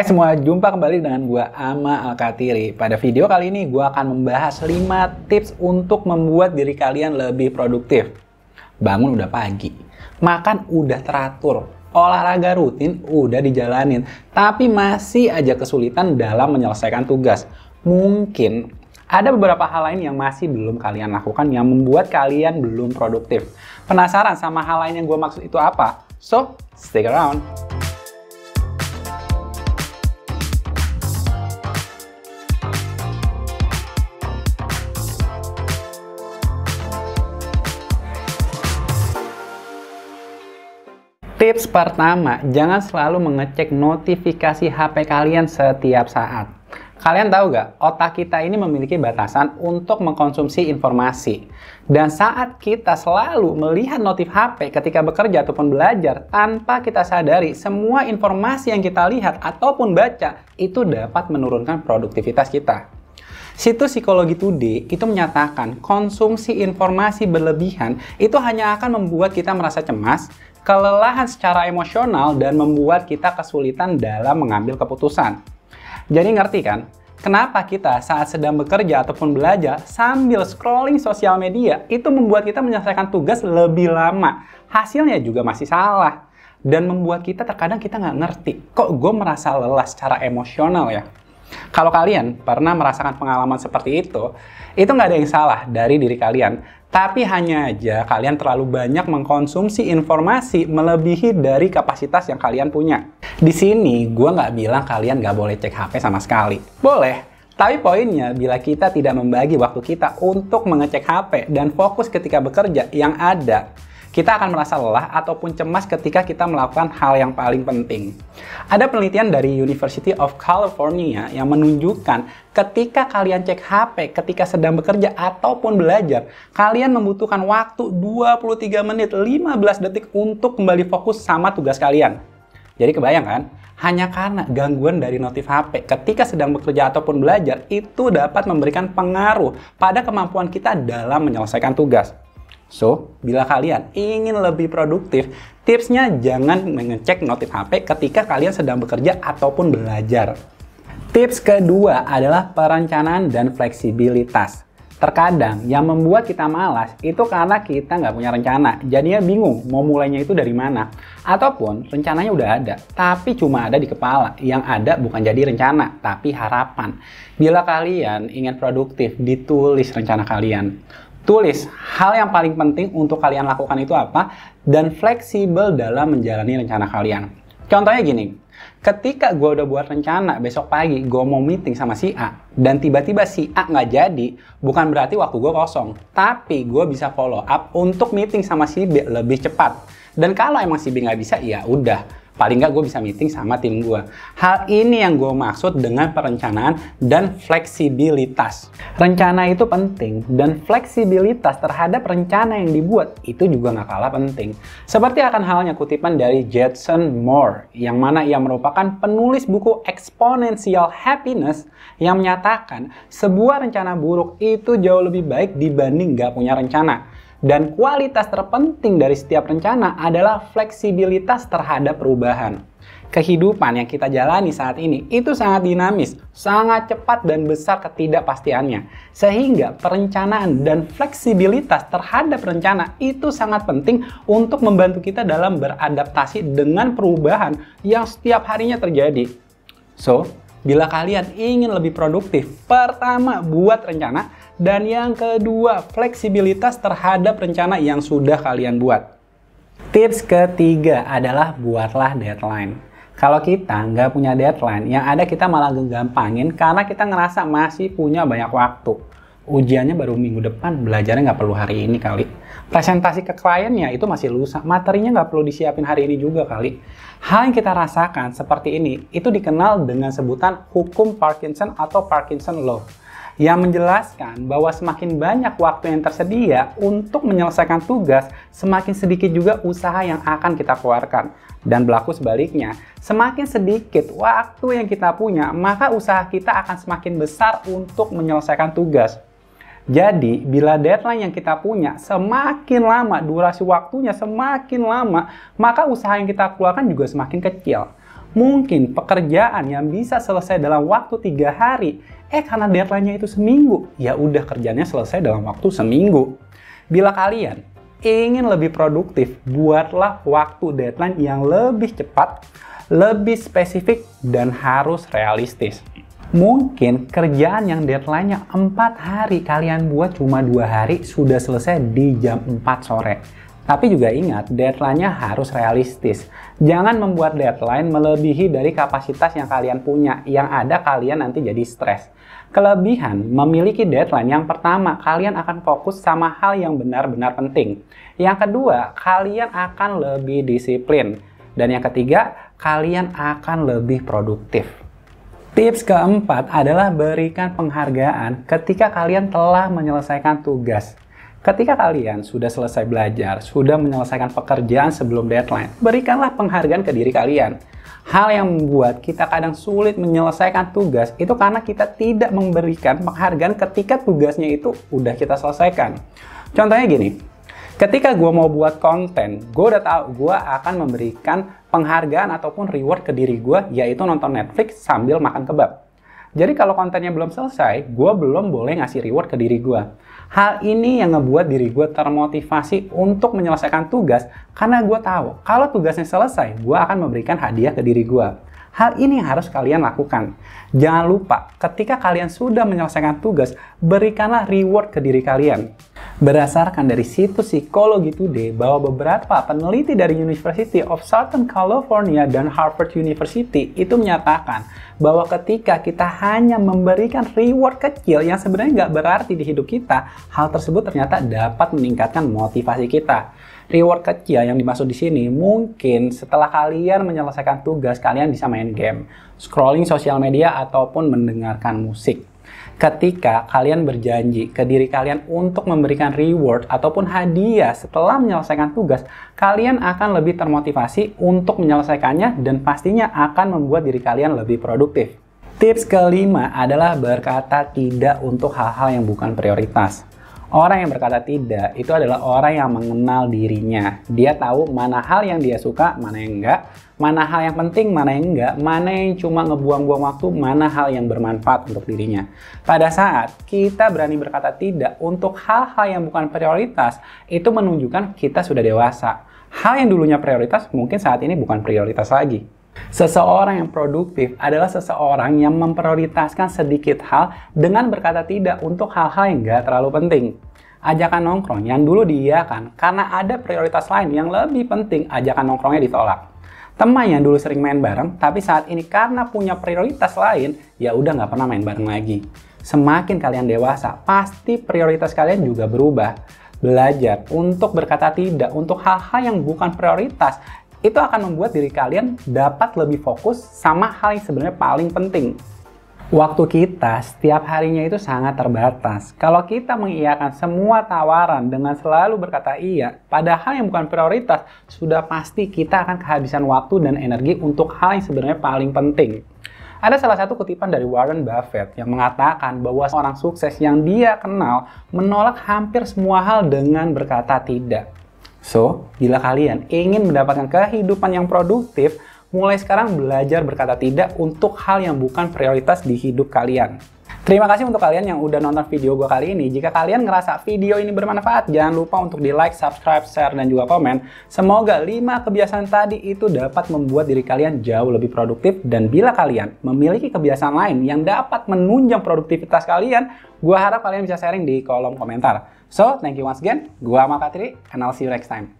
Hai semua, jumpa kembali dengan gua Ama Alkatiri. Pada video kali ini gua akan membahas 5 tips untuk membuat diri kalian lebih produktif. Bangun udah pagi, makan udah teratur, olahraga rutin udah dijalanin, tapi masih aja kesulitan dalam menyelesaikan tugas. Mungkin ada beberapa hal lain yang masih belum kalian lakukan yang membuat kalian belum produktif. Penasaran sama hal lain yang gue maksud itu apa? So, stick around. Tips pertama, jangan selalu mengecek notifikasi HP kalian setiap saat. Kalian tahu gak, otak kita ini memiliki batasan untuk mengkonsumsi informasi. Dan saat kita selalu melihat notif HP ketika bekerja ataupun belajar, tanpa kita sadari, semua informasi yang kita lihat ataupun baca itu dapat menurunkan produktivitas kita. Situs Psikologi Today itu menyatakan konsumsi informasi berlebihan itu hanya akan membuat kita merasa cemas, kelelahan secara emosional, dan membuat kita kesulitan dalam mengambil keputusan. Jadi ngerti kan? Kenapa kita saat sedang bekerja ataupun belajar sambil scrolling sosial media itu membuat kita menyelesaikan tugas lebih lama. Hasilnya juga masih salah. Dan membuat kita terkadang kita nggak ngerti, kok gue merasa lelah secara emosional ya? Kalau kalian pernah merasakan pengalaman seperti itu, itu nggak ada yang salah dari diri kalian. Tapi hanya aja kalian terlalu banyak mengkonsumsi informasi melebihi dari kapasitas yang kalian punya. Di sini, gue nggak bilang kalian nggak boleh cek HP sama sekali. Boleh, tapi poinnya, bila kita tidak membagi waktu kita untuk mengecek HP dan fokus ketika bekerja yang ada, kita akan merasa lelah ataupun cemas ketika kita melakukan hal yang paling penting. Ada penelitian dari University of California yang menunjukkan ketika kalian cek HP ketika sedang bekerja ataupun belajar, kalian membutuhkan waktu 23 menit 15 detik untuk kembali fokus sama tugas kalian. Jadi kebayang kan? Hanya karena gangguan dari notif HP ketika sedang bekerja ataupun belajar itu dapat memberikan pengaruh pada kemampuan kita dalam menyelesaikan tugas. So, bila kalian ingin lebih produktif, tipsnya jangan mengecek notif HP ketika kalian sedang bekerja ataupun belajar. Tips kedua adalah perencanaan dan fleksibilitas. Terkadang yang membuat kita malas itu karena kita nggak punya rencana, jadinya bingung mau mulainya itu dari mana. Ataupun rencananya udah ada, tapi cuma ada di kepala. Yang ada bukan jadi rencana, tapi harapan. Bila kalian ingin produktif, ditulis rencana kalian. Tulis hal yang paling penting untuk kalian lakukan itu apa dan fleksibel dalam menjalani rencana kalian. Contohnya gini, ketika gue udah buat rencana besok pagi gue mau meeting sama si A dan tiba-tiba si A nggak jadi, bukan berarti waktu gue kosong, tapi gue bisa follow up untuk meeting sama si B lebih cepat. Dan kalau emang si B nggak bisa, ya udah Paling nggak gue bisa meeting sama tim gue. Hal ini yang gue maksud dengan perencanaan dan fleksibilitas. Rencana itu penting dan fleksibilitas terhadap rencana yang dibuat itu juga nggak kalah penting. Seperti akan halnya kutipan dari Jetson Moore yang mana ia merupakan penulis buku Exponential Happiness yang menyatakan sebuah rencana buruk itu jauh lebih baik dibanding nggak punya rencana. Dan kualitas terpenting dari setiap rencana adalah fleksibilitas terhadap perubahan. Kehidupan yang kita jalani saat ini itu sangat dinamis, sangat cepat dan besar ketidakpastiannya. Sehingga perencanaan dan fleksibilitas terhadap rencana itu sangat penting untuk membantu kita dalam beradaptasi dengan perubahan yang setiap harinya terjadi. So, bila kalian ingin lebih produktif, pertama buat rencana, dan yang kedua, fleksibilitas terhadap rencana yang sudah kalian buat. Tips ketiga adalah buatlah deadline. Kalau kita nggak punya deadline, yang ada kita malah gampangin karena kita ngerasa masih punya banyak waktu. Ujiannya baru minggu depan, belajarnya nggak perlu hari ini kali. Presentasi ke kliennya itu masih lusa, materinya nggak perlu disiapin hari ini juga kali. Hal yang kita rasakan seperti ini, itu dikenal dengan sebutan hukum Parkinson atau Parkinson Law yang menjelaskan bahwa semakin banyak waktu yang tersedia untuk menyelesaikan tugas, semakin sedikit juga usaha yang akan kita keluarkan. Dan berlaku sebaliknya, semakin sedikit waktu yang kita punya, maka usaha kita akan semakin besar untuk menyelesaikan tugas. Jadi, bila deadline yang kita punya semakin lama, durasi waktunya semakin lama, maka usaha yang kita keluarkan juga semakin kecil. Mungkin pekerjaan yang bisa selesai dalam waktu tiga hari Eh karena deadline-nya itu seminggu, ya udah kerjanya selesai dalam waktu seminggu. Bila kalian ingin lebih produktif, buatlah waktu deadline yang lebih cepat, lebih spesifik, dan harus realistis. Mungkin kerjaan yang deadline-nya 4 hari kalian buat cuma dua hari sudah selesai di jam 4 sore tapi juga ingat, deadline-nya harus realistis. Jangan membuat deadline melebihi dari kapasitas yang kalian punya, yang ada kalian nanti jadi stres. Kelebihan memiliki deadline yang pertama, kalian akan fokus sama hal yang benar-benar penting. Yang kedua, kalian akan lebih disiplin. Dan yang ketiga, kalian akan lebih produktif. Tips keempat adalah berikan penghargaan ketika kalian telah menyelesaikan tugas. Ketika kalian sudah selesai belajar, sudah menyelesaikan pekerjaan sebelum deadline, berikanlah penghargaan ke diri kalian. Hal yang membuat kita kadang sulit menyelesaikan tugas itu karena kita tidak memberikan penghargaan ketika tugasnya itu udah kita selesaikan. Contohnya gini, ketika gue mau buat konten, gue udah tahu gue akan memberikan penghargaan ataupun reward ke diri gue, yaitu nonton Netflix sambil makan kebab. Jadi kalau kontennya belum selesai, gue belum boleh ngasih reward ke diri gue. Hal ini yang ngebuat diri gue termotivasi untuk menyelesaikan tugas karena gue tahu kalau tugasnya selesai, gue akan memberikan hadiah ke diri gue. Hal ini harus kalian lakukan. Jangan lupa, ketika kalian sudah menyelesaikan tugas, berikanlah reward ke diri kalian. Berdasarkan dari situs Psikologi Today bahwa beberapa peneliti dari University of Southern California dan Harvard University itu menyatakan bahwa ketika kita hanya memberikan reward kecil yang sebenarnya nggak berarti di hidup kita, hal tersebut ternyata dapat meningkatkan motivasi kita. Reward kecil yang dimaksud di sini mungkin setelah kalian menyelesaikan tugas, kalian bisa main game, scrolling sosial media, ataupun mendengarkan musik ketika kalian berjanji ke diri kalian untuk memberikan reward ataupun hadiah setelah menyelesaikan tugas, kalian akan lebih termotivasi untuk menyelesaikannya dan pastinya akan membuat diri kalian lebih produktif. Tips kelima adalah berkata tidak untuk hal-hal yang bukan prioritas. Orang yang berkata tidak itu adalah orang yang mengenal dirinya. Dia tahu mana hal yang dia suka, mana yang enggak, mana hal yang penting, mana yang enggak, mana yang cuma ngebuang-buang waktu, mana hal yang bermanfaat untuk dirinya. Pada saat kita berani berkata tidak untuk hal-hal yang bukan prioritas, itu menunjukkan kita sudah dewasa. Hal yang dulunya prioritas mungkin saat ini bukan prioritas lagi. Seseorang yang produktif adalah seseorang yang memprioritaskan sedikit hal dengan berkata tidak untuk hal-hal yang gak terlalu penting. Ajakan nongkrong yang dulu diiyakan karena ada prioritas lain yang lebih penting ajakan nongkrongnya ditolak. Teman yang dulu sering main bareng tapi saat ini karena punya prioritas lain ya udah nggak pernah main bareng lagi. Semakin kalian dewasa, pasti prioritas kalian juga berubah belajar untuk berkata tidak untuk hal-hal yang bukan prioritas itu akan membuat diri kalian dapat lebih fokus sama hal yang sebenarnya paling penting. Waktu kita setiap harinya itu sangat terbatas. Kalau kita mengiyakan semua tawaran dengan selalu berkata iya, padahal yang bukan prioritas, sudah pasti kita akan kehabisan waktu dan energi untuk hal yang sebenarnya paling penting. Ada salah satu kutipan dari Warren Buffett yang mengatakan bahwa seorang sukses yang dia kenal menolak hampir semua hal dengan berkata tidak. So, bila kalian ingin mendapatkan kehidupan yang produktif, mulai sekarang belajar berkata tidak untuk hal yang bukan prioritas di hidup kalian. Terima kasih untuk kalian yang udah nonton video gue kali ini. Jika kalian ngerasa video ini bermanfaat, jangan lupa untuk di like, subscribe, share, dan juga komen. Semoga 5 kebiasaan tadi itu dapat membuat diri kalian jauh lebih produktif. Dan bila kalian memiliki kebiasaan lain yang dapat menunjang produktivitas kalian, gue harap kalian bisa sharing di kolom komentar. So, thank you once again. Gua Amal Katri, and I'll see you next time.